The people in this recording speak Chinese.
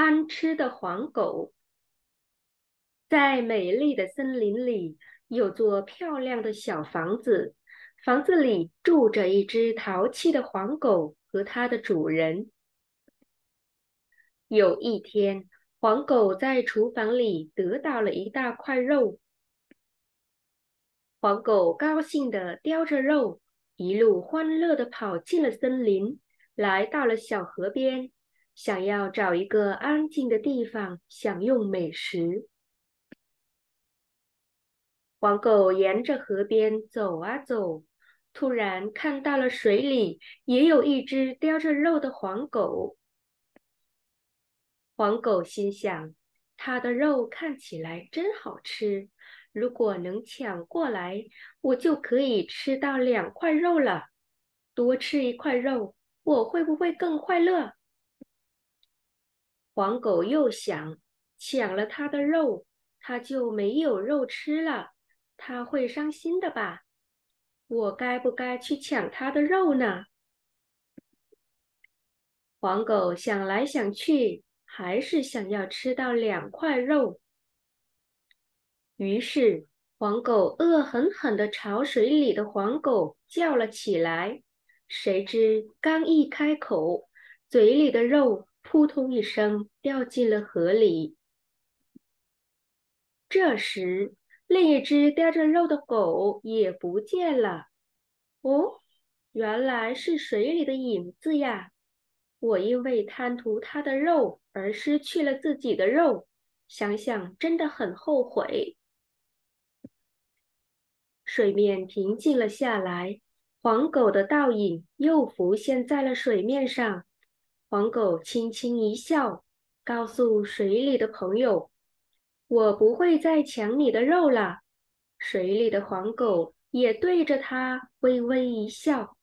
贪吃的黄狗，在美丽的森林里有座漂亮的小房子，房子里住着一只淘气的黄狗和它的主人。有一天，黄狗在厨房里得到了一大块肉，黄狗高兴的叼着肉，一路欢乐的跑进了森林，来到了小河边。想要找一个安静的地方享用美食。黄狗沿着河边走啊走，突然看到了水里也有一只叼着肉的黄狗。黄狗心想，它的肉看起来真好吃，如果能抢过来，我就可以吃到两块肉了。多吃一块肉，我会不会更快乐？黄狗又想，抢了他的肉，他就没有肉吃了，他会伤心的吧？我该不该去抢他的肉呢？黄狗想来想去，还是想要吃到两块肉。于是，黄狗恶狠狠的朝水里的黄狗叫了起来。谁知刚一开口，嘴里的肉。扑通一声，掉进了河里。这时，另一只叼着肉的狗也不见了。哦，原来是水里的影子呀！我因为贪图它的肉而失去了自己的肉，想想真的很后悔。水面平静了下来，黄狗的倒影又浮现在了水面上。黄狗轻轻一笑，告诉水里的朋友：“我不会再抢你的肉了。”水里的黄狗也对着它微微一笑。